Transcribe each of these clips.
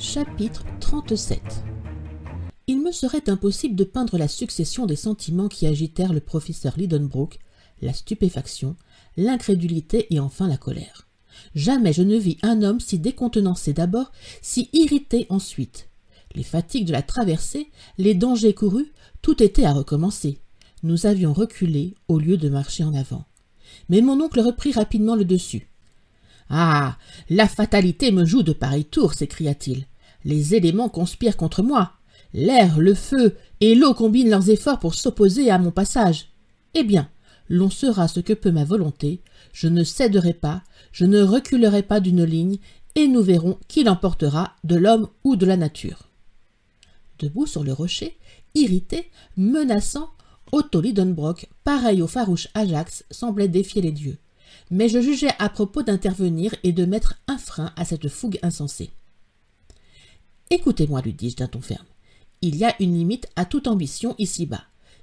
Chapitre 37 Il me serait impossible de peindre la succession des sentiments qui agitèrent le professeur Lidenbrook, la stupéfaction, l'incrédulité et enfin la colère. Jamais je ne vis un homme si décontenancé d'abord, si irrité ensuite. Les fatigues de la traversée, les dangers courus, tout était à recommencer. Nous avions reculé au lieu de marcher en avant. Mais mon oncle reprit rapidement le dessus. Ah. La fatalité me joue de pareils tours. S'écria t-il. Les éléments conspirent contre moi. L'air, le feu et l'eau combinent leurs efforts pour s'opposer à mon passage. Eh bien, l'on sera ce que peut ma volonté, je ne céderai pas, je ne reculerai pas d'une ligne, et nous verrons qui l'emportera, de l'homme ou de la nature. Debout sur le rocher, irrité, menaçant, Otto Lidenbrock, pareil au farouche Ajax, semblait défier les dieux. Mais je jugeais à propos d'intervenir et de mettre un frein à cette fougue insensée. Écoutez-moi, lui dis-je d'un ton ferme. Il y a une limite à toute ambition ici-bas.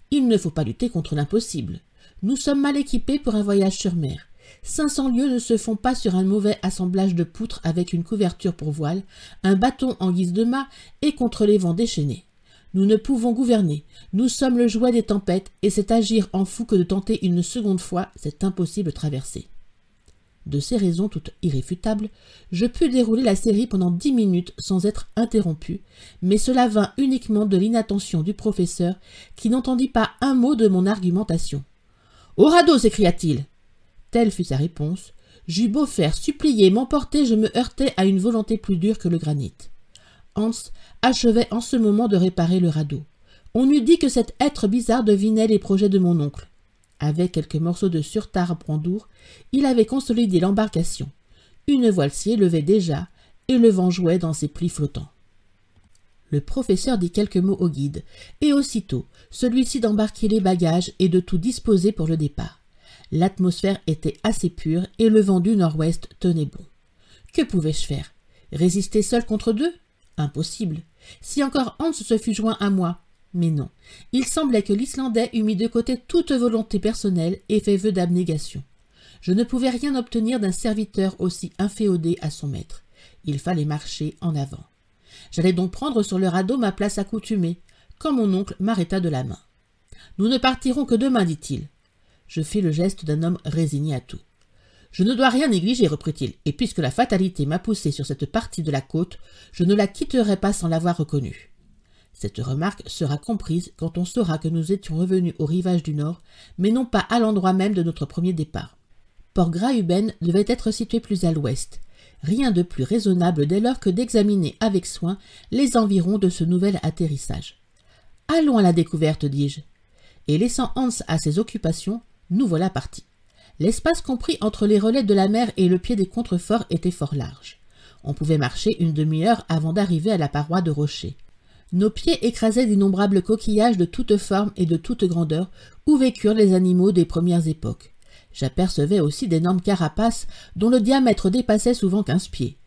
Il ne faut pas lutter contre l'impossible. Nous sommes mal équipés pour un voyage sur mer. Cinq cents lieues ne se font pas sur un mauvais assemblage de poutres avec une couverture pour voile, un bâton en guise de mât et contre les vents déchaînés. Nous ne pouvons gouverner. Nous sommes le jouet des tempêtes et c'est agir en fou que de tenter une seconde fois cette impossible traversée. De ces raisons toutes irréfutables, je pus dérouler la série pendant dix minutes sans être interrompu, mais cela vint uniquement de l'inattention du professeur qui n'entendit pas un mot de mon argumentation. Au radeau s'écria-t-il Telle fut sa réponse. J'eus beau faire supplier, m'emporter, je me heurtais à une volonté plus dure que le granit. Hans achevait en ce moment de réparer le radeau. On eût dit que cet être bizarre devinait les projets de mon oncle. Avec quelques morceaux de surtard brandour, il avait consolidé l'embarcation. Une voile s'y élevait déjà, et le vent jouait dans ses plis flottants. Le professeur dit quelques mots au guide, et aussitôt, celui-ci d'embarquer les bagages et de tout disposer pour le départ. L'atmosphère était assez pure et le vent du nord-ouest tenait bon. Que pouvais-je faire Résister seul contre deux Impossible. Si encore Hans se fût joint à moi, mais non. Il semblait que l'Islandais eût mis de côté toute volonté personnelle et fait vœu d'abnégation. Je ne pouvais rien obtenir d'un serviteur aussi inféodé à son maître. Il fallait marcher en avant. J'allais donc prendre sur le radeau ma place accoutumée, quand mon oncle m'arrêta de la main. Nous ne partirons que demain, dit-il. Je fis le geste d'un homme résigné à tout. Je ne dois rien négliger, reprit-il, et puisque la fatalité m'a poussé sur cette partie de la côte, je ne la quitterai pas sans l'avoir reconnue. Cette remarque sera comprise quand on saura que nous étions revenus au rivage du nord, mais non pas à l'endroit même de notre premier départ. Port Grahuben devait être situé plus à l'ouest. Rien de plus raisonnable dès lors que d'examiner avec soin les environs de ce nouvel atterrissage. Allons à la découverte, dis-je. Et laissant Hans à ses occupations, nous voilà partis. L'espace compris entre les relais de la mer et le pied des contreforts était fort large. On pouvait marcher une demi-heure avant d'arriver à la paroi de rocher. Nos pieds écrasaient d'innombrables coquillages de toutes formes et de toutes grandeurs où vécurent les animaux des premières époques. J'apercevais aussi d'énormes carapaces dont le diamètre dépassait souvent quinze pieds.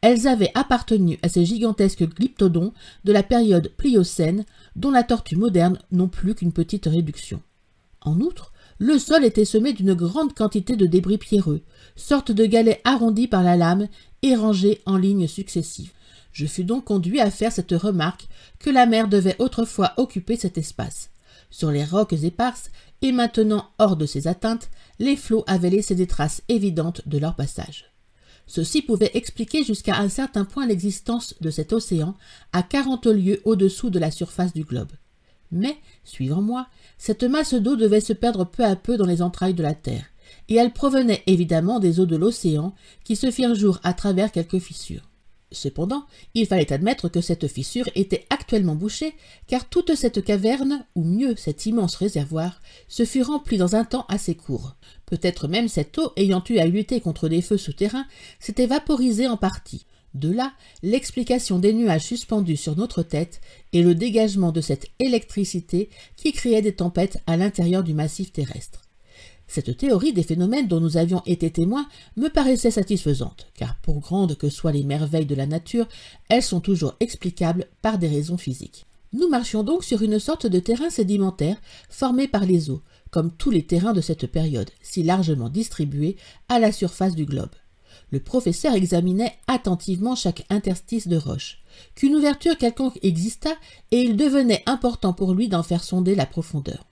Elles avaient appartenu à ces gigantesques glyptodons de la période pliocène, dont la tortue moderne n'ont plus qu'une petite réduction. En outre, le sol était semé d'une grande quantité de débris pierreux, sortes de galets arrondis par la lame et rangés en lignes successives. Je fus donc conduit à faire cette remarque que la mer devait autrefois occuper cet espace. Sur les rocs éparses, et maintenant hors de ses atteintes, les flots avaient laissé des traces évidentes de leur passage. Ceci pouvait expliquer jusqu'à un certain point l'existence de cet océan à quarante lieues au-dessous de la surface du globe. Mais, suivant moi, cette masse d'eau devait se perdre peu à peu dans les entrailles de la Terre, et elle provenait évidemment des eaux de l'océan qui se firent jour à travers quelques fissures. Cependant, il fallait admettre que cette fissure était actuellement bouchée, car toute cette caverne, ou mieux cet immense réservoir, se fut remplie dans un temps assez court. Peut-être même cette eau, ayant eu à lutter contre des feux souterrains, s'était vaporisée en partie. De là, l'explication des nuages suspendus sur notre tête et le dégagement de cette électricité qui créait des tempêtes à l'intérieur du massif terrestre. Cette théorie des phénomènes dont nous avions été témoins me paraissait satisfaisante, car pour grandes que soient les merveilles de la nature, elles sont toujours explicables par des raisons physiques. Nous marchions donc sur une sorte de terrain sédimentaire formé par les eaux, comme tous les terrains de cette période, si largement distribués à la surface du globe. Le professeur examinait attentivement chaque interstice de roche. Qu'une ouverture quelconque existât, et il devenait important pour lui d'en faire sonder la profondeur.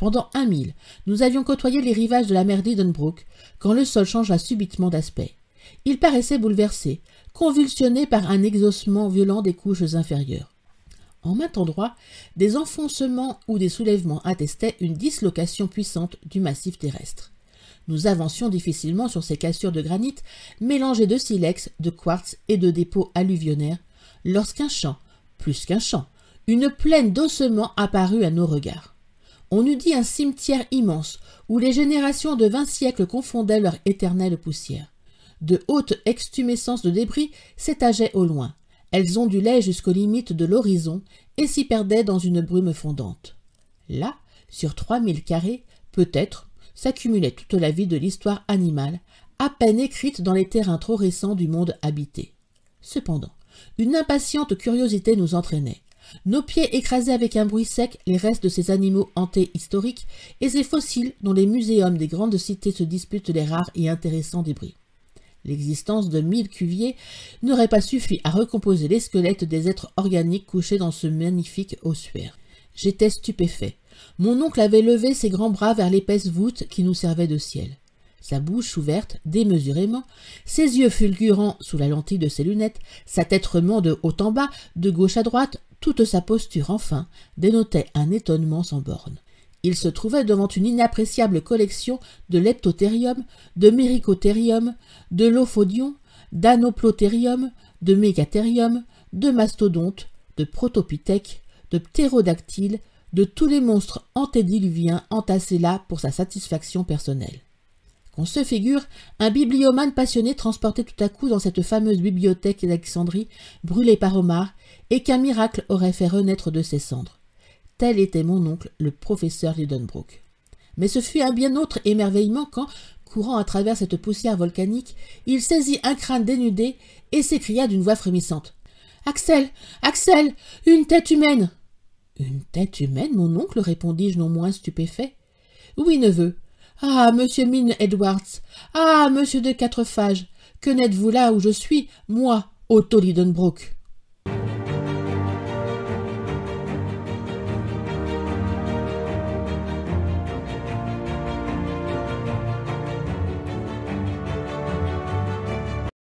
Pendant un mille, nous avions côtoyé les rivages de la mer d'Edenbrook, quand le sol changea subitement d'aspect. Il paraissait bouleversé, convulsionné par un exhaussement violent des couches inférieures. En maint endroit, des enfoncements ou des soulèvements attestaient une dislocation puissante du massif terrestre. Nous avancions difficilement sur ces cassures de granit mélangées de silex, de quartz et de dépôts alluvionnaires, lorsqu'un champ, plus qu'un champ, une plaine d'ossements apparut à nos regards. On eût dit un cimetière immense, où les générations de vingt siècles confondaient leur éternelle poussière. De hautes extumescences de débris s'étageaient au loin. Elles ondulaient jusqu'aux limites de l'horizon et s'y perdaient dans une brume fondante. Là, sur trois mille carrés, peut-être, s'accumulait toute la vie de l'histoire animale, à peine écrite dans les terrains trop récents du monde habité. Cependant, une impatiente curiosité nous entraînait. Nos pieds écrasaient avec un bruit sec les restes de ces animaux historiques et ces fossiles dont les muséums des grandes cités se disputent les rares et intéressants débris. L'existence de mille cuviers n'aurait pas suffi à recomposer les squelettes des êtres organiques couchés dans ce magnifique ossuaire. J'étais stupéfait. Mon oncle avait levé ses grands bras vers l'épaisse voûte qui nous servait de ciel. Sa bouche ouverte, démesurément, ses yeux fulgurants sous la lentille de ses lunettes, sa tête remontée de haut en bas, de gauche à droite, toute sa posture, enfin, dénotait un étonnement sans bornes. Il se trouvait devant une inappréciable collection de leptotherium, de méricotherium, de lophodion, d'anoplotherium, de mégatherium, de mastodontes, de protopithèques, de ptérodactyles, de tous les monstres antédiluviens entassés là pour sa satisfaction personnelle. On se figure un bibliomane passionné transporté tout à coup dans cette fameuse bibliothèque d'Alexandrie, brûlée par Omar, et qu'un miracle aurait fait renaître de ses cendres. Tel était mon oncle, le professeur Lidenbrook. Mais ce fut un bien autre émerveillement quand, courant à travers cette poussière volcanique, il saisit un crâne dénudé et s'écria d'une voix frémissante. Axel. Axel. Une tête humaine. Une tête humaine, mon oncle, répondis je non moins stupéfait. Oui, neveu, ah, monsieur Mine Edwards Ah, monsieur de Quatrefages Que n'êtes-vous là où je suis, moi, au Tolidenbrook